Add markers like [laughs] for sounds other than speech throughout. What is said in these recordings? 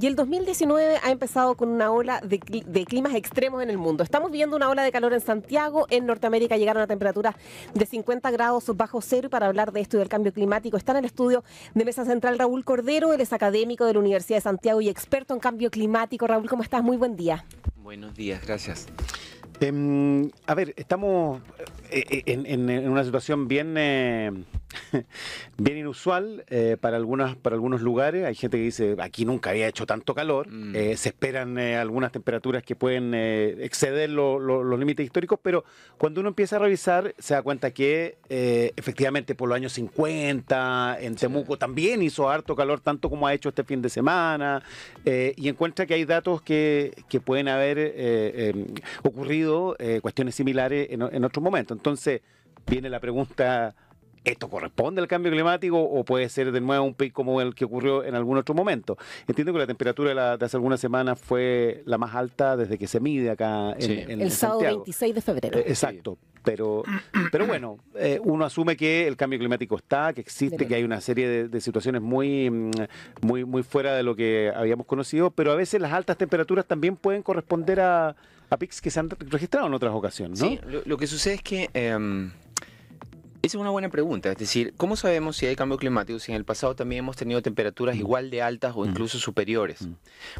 Y el 2019 ha empezado con una ola de, climas extremos en el mundo. Estamos viendo una ola de calor en Santiago, en Norteamérica llegaron a temperaturas de 50 grados bajo cero y para hablar de esto y del cambio climático está en el estudio de Mesa Central Raúl Cordero, él es académico de la Universidad de Santiago y experto en cambio climático. Raúl, ¿cómo estás? Muy buen día. Buenos días, gracias. Em, a ver, estamos eh, eh, en, una situación bien... Eh, [laughs] bien inusual eh, para, algunas, para algunos lugares. Hay gente que dice, aquí nunca había hecho tanto calor. Mm. Eh, se esperan eh, algunas temperaturas que pueden exceder los límites históricos, pero cuando uno empieza a revisar, se da cuenta que efectivamente por los años 50, en Temuco también hizo harto calor, tanto como ha hecho este fin de semana, y encuentra que hay datos que, pueden haber em, ocurrido, cuestiones similares en, en otro momento. Entonces, viene la pregunta ¿esto corresponde al cambio climático o puede ser de nuevo un pic como el que ocurrió en algún otro momento? Entiendo que la temperatura de, hace algunas semanas fue la más alta desde que se mide acá en, sí. El sábado 26 de febrero. Eh, exacto. Pero, pero bueno, eh, uno asume que el cambio climático está, que existe, que hay una serie de, situaciones muy, mm, muy, muy fuera de lo que habíamos conocido, pero a veces las altas temperaturas también pueden corresponder a, a pics que se han registrado en otras ocasiones, ¿no? Sí, lo, que sucede es que... Em, esa es una buena pregunta, es decir, ¿cómo sabemos si hay cambio climático si en el pasado también hemos tenido temperaturas mm. igual de altas o mm. incluso superiores? Mm.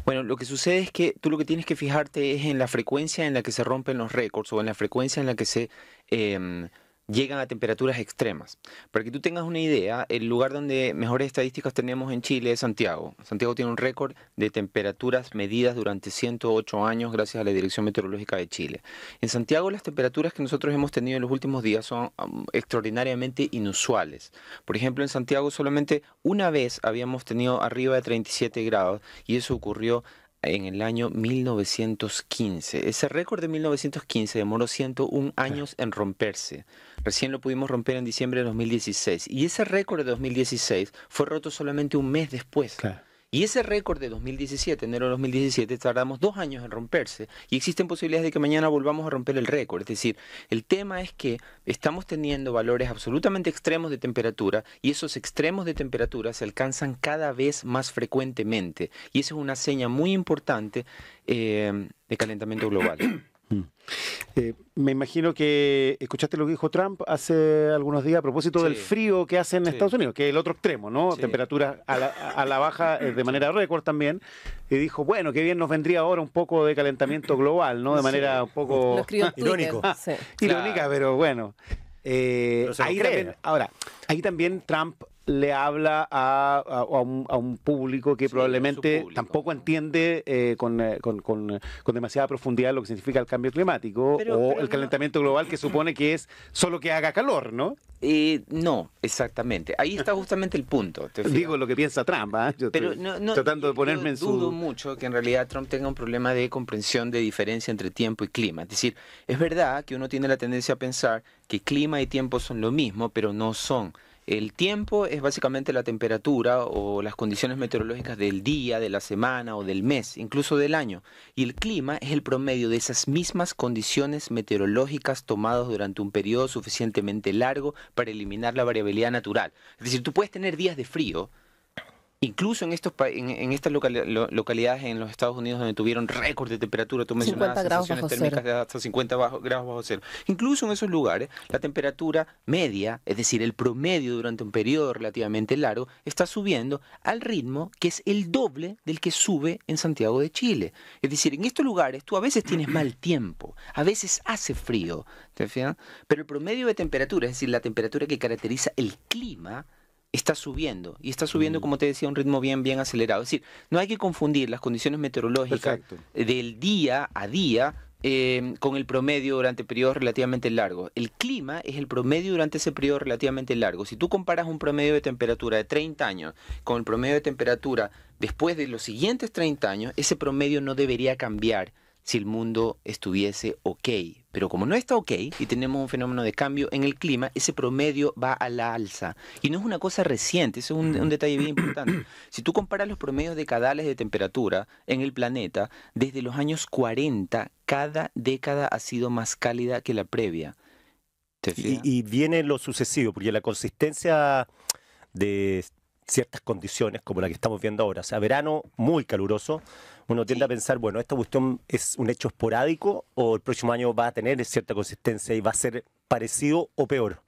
Bueno, lo que sucede es que tú lo que tienes que fijarte es en la frecuencia en la que se rompen los récords o en la frecuencia en la que se... Em, llegan a temperaturas extremas. Para que tú tengas una idea, el lugar donde mejores estadísticas tenemos en Chile es Santiago. Santiago tiene un récord de temperaturas medidas durante 108 años gracias a la Dirección Meteorológica de Chile. En Santiago las temperaturas que nosotros hemos tenido en los últimos días son um, extraordinariamente inusuales. Por ejemplo, en Santiago solamente una vez habíamos tenido arriba de 37 grados y eso ocurrió en el año 1915. Ese récord de 1915 demoró 101 años en romperse. Recién lo pudimos romper en diciembre de 2016. Y ese récord de 2016 fue roto solamente un mes después. Y ese récord de 2017, enero de 2017, tardamos dos años en romperse y existen posibilidades de que mañana volvamos a romper el récord. Es decir, el tema es que estamos teniendo valores absolutamente extremos de temperatura y esos extremos de temperatura se alcanzan cada vez más frecuentemente. Y esa es una seña muy importante eh, de calentamiento global. [clears throat] Mm. Eh, me imagino que escuchaste lo que dijo Trump hace algunos días a propósito del frío que hace en Estados Unidos, que es el otro extremo, ¿no? Temperaturas a la, baja eh, de manera récord también. Y dijo, bueno, qué bien nos vendría ahora un poco de calentamiento global, ¿no? De manera un poco irónico. [laughs] irónica, pero bueno. Eh, ahora, ahí también Trump le habla a, un, público que probablemente tampoco entiende eh, eh, con, demasiada profundidad lo que significa el cambio climático o el calentamiento global que supone que es solo que haga calor, ¿no? Eh, no, exactamente. Ahí está justamente el punto. Te Digo lo que piensa Trump, ¿eh? tratando de ponerme en su... Dudo mucho que en realidad Trump tenga un problema de comprensión de diferencia entre tiempo y clima. Es decir, es verdad que uno tiene la tendencia a pensar que clima y tiempo son lo mismo, pero no son. El tiempo es básicamente la temperatura o las condiciones meteorológicas del día, de la semana o del mes, incluso del año. Y el clima es el promedio de esas mismas condiciones meteorológicas tomadas durante un periodo suficientemente largo para eliminar la variabilidad natural. Es decir, tú puedes tener días de frío, Incluso en, estos, en, estas localidades en los Estados Unidos donde tuvieron récord de temperatura, tú mencionabas sensaciones térmicas de hasta 50 grados bajo cero. Incluso en esos lugares, la temperatura media, es decir, el promedio durante un periodo relativamente largo, está subiendo al ritmo que es el doble del que sube en Santiago de Chile. Es decir, en estos lugares tú a veces tienes mal tiempo, a veces hace frío, ¿te Pero el promedio de temperatura, es decir, la temperatura que caracteriza el clima, está subiendo y está subiendo, mm. como te decía, a un ritmo bien, bien acelerado. Es decir, no hay que confundir las condiciones meteorológicas del día a día eh, con el promedio durante periodos relativamente largos. El clima es el promedio durante ese periodo relativamente largo. Si tú comparas un promedio de temperatura de 30 años con el promedio de temperatura después de los siguientes 30 años, ese promedio no debería cambiar si el mundo estuviese ok. Pero como no está ok y tenemos un fenómeno de cambio en el clima, ese promedio va a la alza. Y no es una cosa reciente, es un, detalle bien importante. [clears throat] Si tú comparas los promedios decadales de temperatura en el planeta, desde los años 40, cada década ha sido más cálida que la previa. y viene lo sucesivo, porque la consistencia de ciertas condiciones como la que estamos viendo ahora. O sea, verano muy caluroso. Uno tiende a pensar, bueno, esta cuestión es un hecho esporádico o el próximo año va a tener cierta consistencia y va a ser parecido o peor.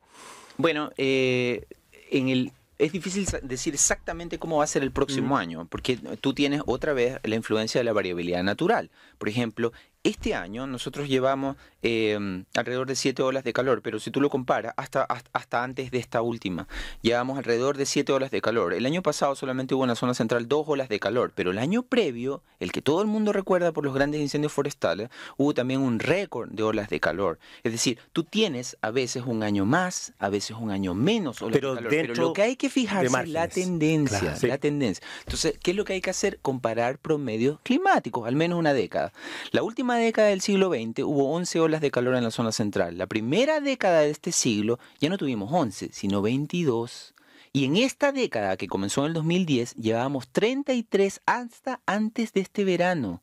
Bueno, eh, en el, es difícil decir exactamente cómo va a ser el próximo mm. año, porque tú tienes otra vez la influencia de la variabilidad natural. Por ejemplo, este año nosotros llevamos em, alrededor de siete olas de calor, pero si tú lo comparas, hasta, hasta, antes de esta última, llevamos alrededor de siete olas de calor. El año pasado solamente hubo en la zona central dos olas de calor, pero el año previo, el que todo el mundo recuerda por los grandes incendios forestales, hubo también un récord de olas de calor. Es decir, tú tienes a veces un año más, a veces un año menos pero de pero lo que hay que fijarse es la tendencia, la tendencia. Entonces, ¿qué es lo que hay que hacer? Comparar promedios climáticos, al menos una década. La última década del siglo XX hubo 11 olas de calor en la zona central. La primera década de este siglo ya no tuvimos 11, sino 22. Y en esta década que comenzó en el 2010 llevábamos 33 hasta antes de este verano.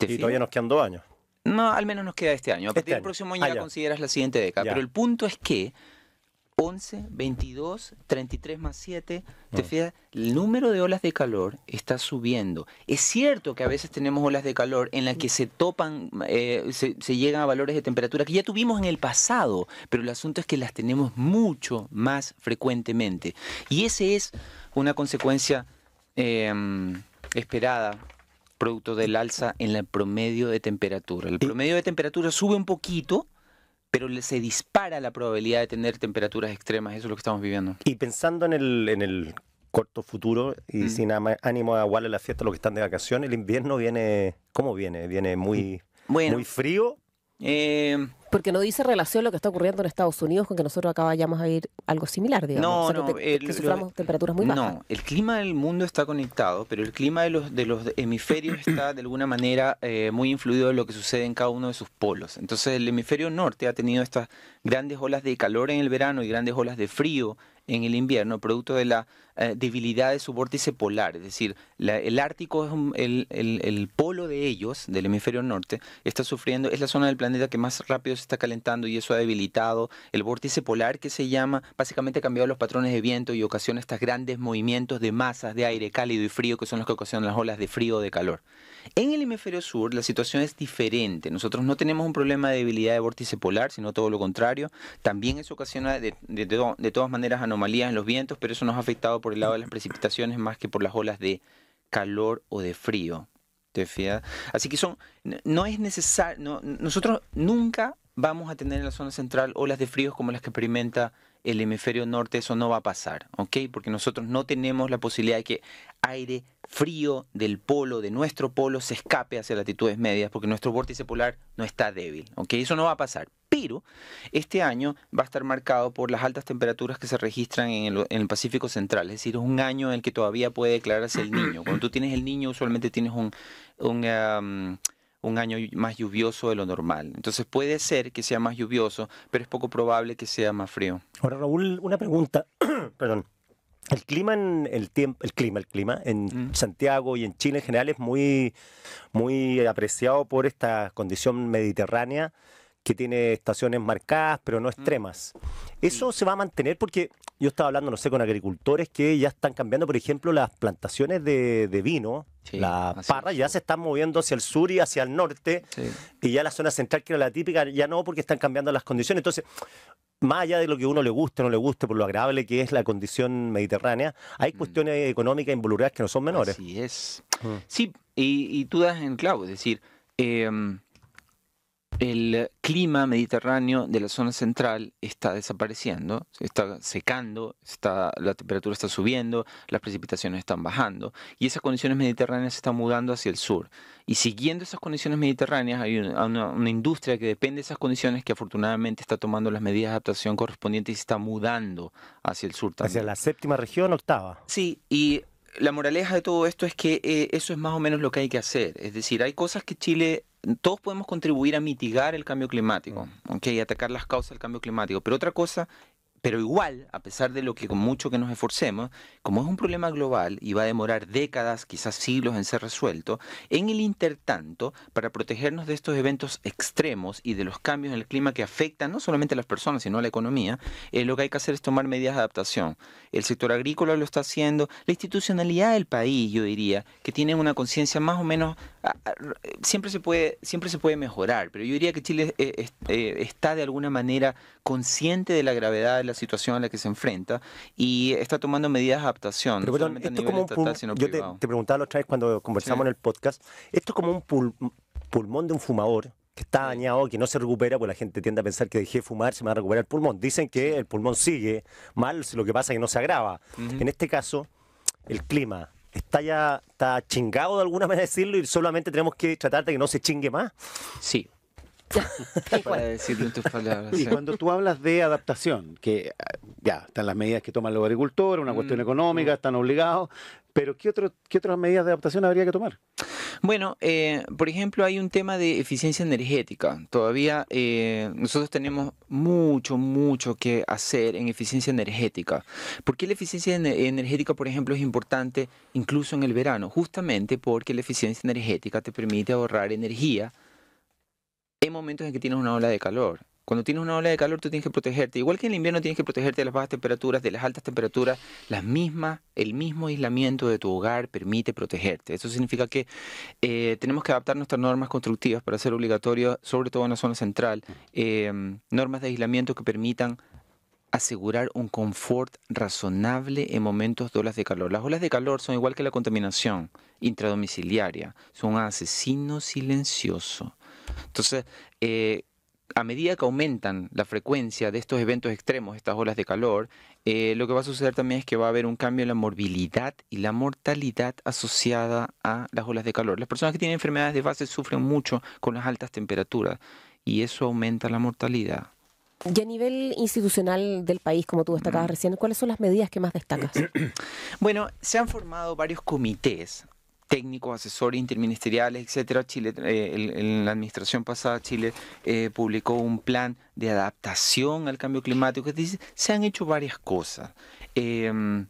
y todavía nos quedan dos años. No, al menos nos queda este año. A este partir del próximo ah, año ya, consideras la siguiente década. Pero el punto es que 11, 22, 33 más 7. Te mm. el número de olas de calor está subiendo. Es cierto que a veces tenemos olas de calor en las que se topan, eh, se, llegan a valores de temperatura que ya tuvimos en el pasado, pero el asunto es que las tenemos mucho más frecuentemente. Y esa es una consecuencia em, esperada producto del alza en el promedio de temperatura. El promedio de temperatura sube un poquito, pero se dispara la probabilidad de tener temperaturas extremas, eso es lo que estamos viviendo. Y pensando en el, en el corto futuro y mm. sin ánimo de a la fiesta a los que están de vacaciones, el invierno viene, ¿cómo viene? ¿Viene muy, muy frío? Eh, porque no dice relación lo que está ocurriendo en Estados Unidos con que nosotros acá vayamos a ir algo similar, digamos. No, el, temperaturas muy bajas. No, el clima del mundo está conectado, pero el clima de los, de los hemisferios está de alguna manera eh, muy influido en lo que sucede en cada uno de sus polos. Entonces el hemisferio norte ha tenido estas grandes olas de calor en el verano y grandes olas de frío en el invierno, producto de la eh, debilidad de su vórtice polar, es decir, el Ártico es el, polo de ellos, del hemisferio norte, está sufriendo, es la zona del planeta que más rápido se está calentando y eso ha debilitado el vórtice polar que se llama, básicamente ha cambiado los patrones de viento y ocasiona estos grandes movimientos de masas de aire cálido y frío que son los que ocasionan las olas de frío o de calor. En el hemisferio sur la situación es diferente, nosotros no tenemos un problema de debilidad de vórtice polar, sino todo lo contrario, también eso ocasiona de todas maneras anomalías en los vientos, pero eso nos ha afectado por el lado de las precipitaciones más que por las olas de calor o de frío. ¿Te Así que son, no es necesario, nosotros nunca vamos a tener en la zona central olas de frío como las que experimenta el hemisferio norte, eso no va a pasar, ¿ok? Porque nosotros no tenemos la posibilidad de que aire frío del polo, de nuestro polo, se escape hacia latitudes medias, porque nuestro vórtice polar no está débil. ¿ok? Eso no va a pasar. Pero este año va a estar marcado por las altas temperaturas que se registran en el, Pacífico Central. Es decir, es un año en el que todavía puede declararse el niño. Cuando tú tienes el niño, usualmente tienes un, un año más lluvioso de lo normal. Entonces puede ser que sea más lluvioso, pero es poco probable que sea más frío. Ahora, Raúl, una pregunta, [clears throat] perdón, el clima en el tiempo, clima, el clima en mm. Santiago y en Chile en general es muy, muy apreciado por esta condición mediterránea que tiene estaciones marcadas, pero no mm. extremas. ¿Eso se va a mantener? Porque yo estaba hablando, no sé, con agricultores que ya están cambiando, por ejemplo, las plantaciones de, vino, la las parras ya se están moviendo hacia el sur y hacia el norte, y ya la zona central, que era la típica, ya no, porque están cambiando las condiciones. Entonces, más allá de lo que uno le guste o no le guste, por lo agradable que es la condición mediterránea, hay mm. cuestiones económicas involucradas que no son menores. Así es. Mm. Sí, y, tú das en clavo, es decir, eh, el clima mediterráneo de la zona central está desapareciendo, está secando, está, la temperatura está subiendo, las precipitaciones están bajando y esas condiciones mediterráneas se están mudando hacia el sur. Y siguiendo esas condiciones mediterráneas hay una, industria que depende de esas condiciones que afortunadamente está tomando las medidas de adaptación correspondientes y se está mudando hacia el sur también. ¿Hacia la séptima región, octava? Sí, y la moraleja de todo esto es que eh, eso es más o menos lo que hay que hacer. Es decir, hay cosas que Chile todos podemos contribuir a mitigar el cambio climático, mm. Y atacar las causas del cambio climático. Pero otra cosa pero igual, a pesar de lo que con mucho que nos esforcemos, como es un problema global y va a demorar décadas, quizás siglos en ser resuelto, en el intertanto, para protegernos de estos eventos extremos y de los cambios en el clima que afectan no solamente a las personas, sino a la economía, eh, lo que hay que hacer es tomar medidas de adaptación. El sector agrícola lo está haciendo, la institucionalidad del país, yo diría, que tiene una conciencia más o menos, siempre se puede, siempre se puede mejorar, pero yo diría que Chile eh, eh, está de alguna manera consciente de la gravedad de la situación a la que se enfrenta y está tomando medidas de adaptación. Pero, como un yo te, preguntaba la otra vez cuando conversamos en el podcast, esto es como un pulmón de un fumador que está dañado, que no se recupera, pues la gente tiende a pensar que dejé de fumar, se me va a recuperar el pulmón. Dicen que el pulmón sigue mal, lo que pasa es que no se agrava. En este caso, el clima está ya está chingado de alguna manera decirlo y solamente tenemos que tratar de que no se chingue más. Sí, y cuando tú hablas de adaptación, que ah, ya están las medidas que toman los agricultores, una cuestión mm, económica, mm. están obligados, pero ¿qué, ¿qué otras medidas de adaptación habría que tomar? Bueno, eh, por ejemplo, hay un tema de eficiencia energética. Todavía eh, nosotros tenemos mucho, mucho que hacer en eficiencia energética. ¿Por qué la eficiencia energética, por ejemplo, es importante incluso en el verano? Justamente porque la eficiencia energética te permite ahorrar energía hay momentos en que tienes una ola de calor. Cuando tienes una ola de calor, tú tienes que protegerte. Igual que en el invierno tienes que protegerte de las bajas temperaturas, de las altas temperaturas, las mismas, el mismo aislamiento de tu hogar permite protegerte. Eso significa que eh, tenemos que adaptar nuestras normas constructivas para ser obligatorio, sobre todo en la zona central, eh, normas de aislamiento que permitan asegurar un confort razonable en momentos de olas de calor. Las olas de calor son igual que la contaminación intradomiciliaria, son un asesino silencioso entonces, eh, a medida que aumentan la frecuencia de estos eventos extremos, estas olas de calor, eh, lo que va a suceder también es que va a haber un cambio en la morbilidad y la mortalidad asociada a las olas de calor. Las personas que tienen enfermedades de base sufren mucho con las altas temperaturas y eso aumenta la mortalidad. Y a nivel institucional del país, como tú destacabas recién, ¿cuáles son las medidas que más destacas? [clears throat] Bueno, se han formado varios comités técnicos, asesores interministeriales, etcétera. Chile, en eh, la administración pasada, Chile eh, publicó un plan de adaptación al cambio climático. Es decir, se han hecho varias cosas. Em,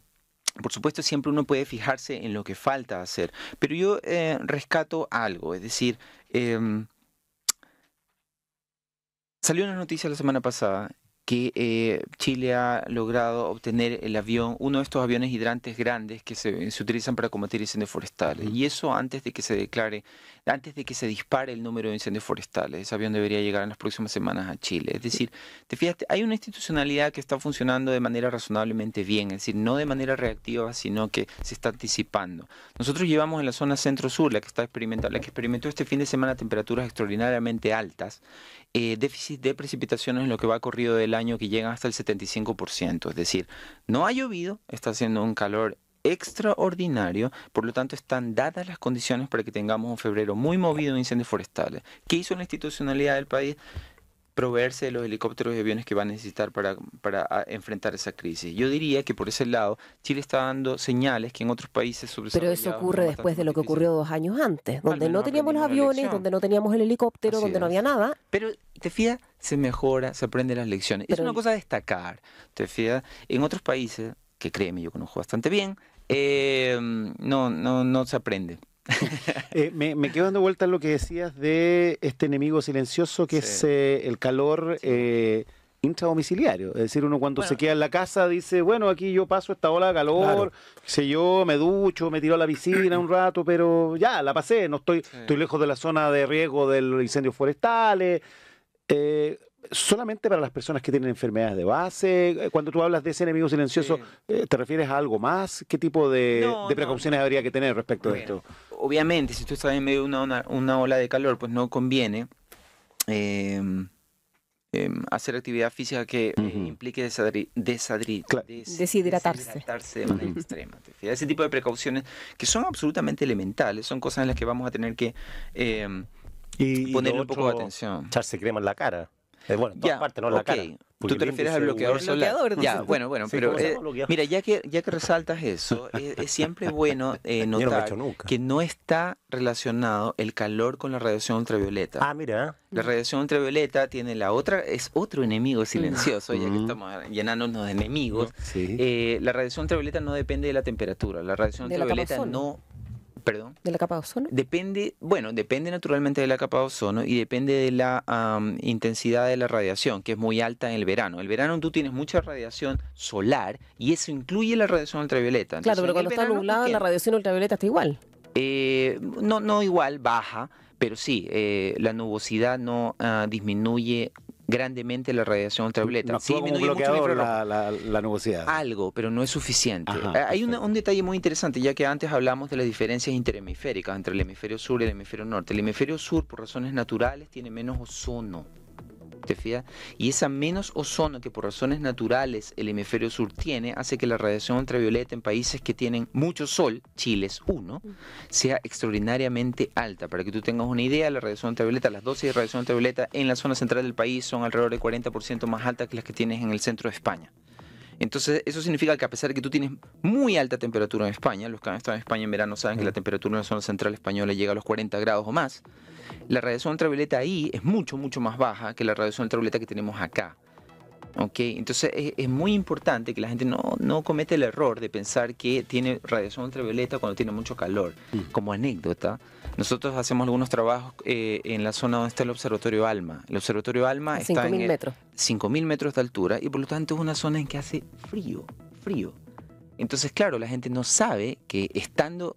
por supuesto, siempre uno puede fijarse en lo que falta hacer, pero yo eh, rescato algo, es decir, em, salió una noticia la semana pasada que eh, Chile ha logrado obtener el avión, uno de estos aviones hidrantes grandes que se, utilizan para combatir incendios forestales. Y eso antes de que se declare, antes de que se dispare el número de incendios forestales, ese avión debería llegar en las próximas semanas a Chile. Es decir, te hay una institucionalidad que está funcionando de manera razonablemente bien, es decir, no de manera reactiva, sino que se está anticipando. Nosotros llevamos en la zona centro-sur, la que está experimentando, la que experimentó este fin de semana temperaturas extraordinariamente altas, eh, déficit de precipitaciones en lo que va corrido del año que llega hasta el 75%. Es decir, no ha llovido, está haciendo un calor extraordinario, por lo tanto están dadas las condiciones para que tengamos un febrero muy movido en incendios forestales. ¿Qué hizo la institucionalidad del país? proveerse de los helicópteros y aviones que va a necesitar para, ah, enfrentar esa crisis. Yo diría que por ese lado, Chile está dando señales que en otros países sobre Pero eso ocurre después de lo que ocurrió dos años antes, donde no teníamos los aviones, donde no teníamos el helicóptero, donde no había nada. Pero te se mejora, se aprende las lecciones. es una cosa a destacar, te fías. En otros países, que créeme, yo conozco bastante bien, eh, no, no, no se aprende. [laughs] Eh, me, quedo dando vuelta en lo que decías de este enemigo silencioso que es eh, el calor eh, intradomiciliario. Es decir, uno cuando se queda en la eh, casa dice, bueno, aquí yo paso esta ola de calor, sé yo, me ducho, me tiro a la piscina un rato, pero ya, la pasé, no estoy, estoy lejos de la zona de riesgo de los incendios forestales solamente para las personas que tienen enfermedades de base? Eh, cuando tú hablas de ese enemigo silencioso, eh, ¿te refieres a algo más? ¿Qué tipo de, precauciones habría que tener respecto a esto? Obviamente, si tú estás en medio de una, ola de calor, pues no conviene em, em, hacer actividad física que eh, implique desadri, deshidratarse. deshidratarse. de manera extrema. Ese tipo de precauciones que son absolutamente elementales, son cosas en las que vamos a tener que... Em, ponerle un poco de atención. Echarse crema en la cara bueno, ya, partes, no la cara. Tú te refieres al bloqueador solar. bueno, bueno, pero eh, mira, ya que, ya que resaltas eso, [laughs] eh, es, siempre bueno eh, notar que no está relacionado el calor con la radiación ultravioleta. Ah, mira. La radiación ultravioleta tiene la otra, es otro enemigo mm. silencioso, ya que mm. estamos llenándonos de enemigos. la radiación ultravioleta no depende de la temperatura, la radiación ultravioleta no ¿De la capa de ozono? Depende, bueno, depende naturalmente de la capa de ozono y depende de la intensidad de la radiación, que es muy alta en el verano. El verano tú tienes mucha radiación solar y eso incluye la radiación ultravioleta. claro, pero cuando está nublado la radiación ultravioleta está igual. Eh, no, no igual, baja, pero sí, eh, la nubosidad no ah, disminuye grandemente la radiación ultravioleta. la, la, nubosidad. Algo, pero no es suficiente. Ah, hay un detalle muy interesante, ya que antes hablamos de las diferencias interhemisféricas entre el hemisferio sur y el hemisferio norte. El hemisferio sur, por razones naturales, tiene menos ozono. Y esa menos ozono que por razones naturales el hemisferio sur tiene hace que la radiación ultravioleta en países que tienen mucho sol, Chile es uno, sea extraordinariamente alta. Para que tú tengas una idea, la radiación ultravioleta, las dosis de radiación ultravioleta en la zona central del país son alrededor de 40% más altas que las que tienes en el centro de España. Entonces, eso significa que a pesar de que tú tienes muy alta temperatura en España, los que han estado en España en verano saben que la mm. temperatura en la zona central española llega a los 40 grados o más, la radiación ultravioleta ahí es mucho, mucho más baja que la radiación ultravioleta que tenemos acá. Okay, entonces eh, es, muy importante que la gente no, no comete el error de pensar que tiene radiación ultravioleta cuando tiene mucho calor. Mm. Como anécdota, nosotros hacemos algunos trabajos eh, en la zona donde está el Observatorio Alma. El Observatorio Alma está cinco en metros. 5.000 metros de altura y por lo tanto es una zona en que hace frío, frío. Entonces, claro, la gente no sabe que estando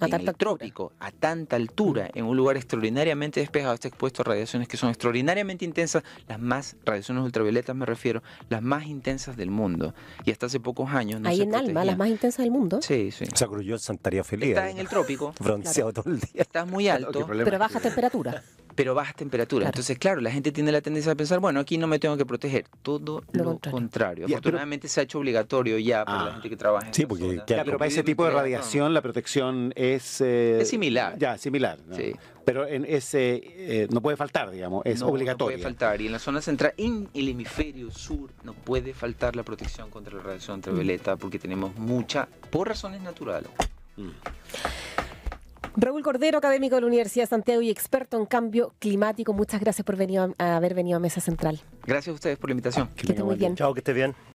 a en el trópico, a tanta altura, en un lugar extraordinariamente despejado, está expuesto a radiaciones que son extraordinariamente intensas, las más, radiaciones ultravioletas me refiero, las más intensas del mundo. Y hasta hace pocos años no Ahí en Alma, las más intensas del mundo. Sí, sí. Se sea, Santaría Santa Está en el trópico. Bronceado todo el día. Estás muy [laughs] alto. pero baja temperatura. [laughs] pero bajas temperatura. Entonces, claro, la gente tiene la tendencia a pensar, bueno, aquí no me tengo que proteger. Todo lo, contrario. Afortunadamente se ha hecho obligatorio ya para la ah. gente que trabaja en Sí, porque pero para ese tipo de radiación la protección es... Eh, es similar. Ya, similar. Sí. Pero en ese, eh, no puede faltar, digamos, es obligatorio. No puede faltar. Y en la zona central, en el hemisferio sur, no puede faltar la protección contra la radiación ultravioleta porque tenemos mucha, por razones naturales. Mm. Raúl Cordero, académico de la Universidad de Santiago y experto en cambio climático, muchas gracias por venir haber venido a Mesa Central. Gracias a ustedes por la invitación. que, muy bien. bien. Chao, que esté bien.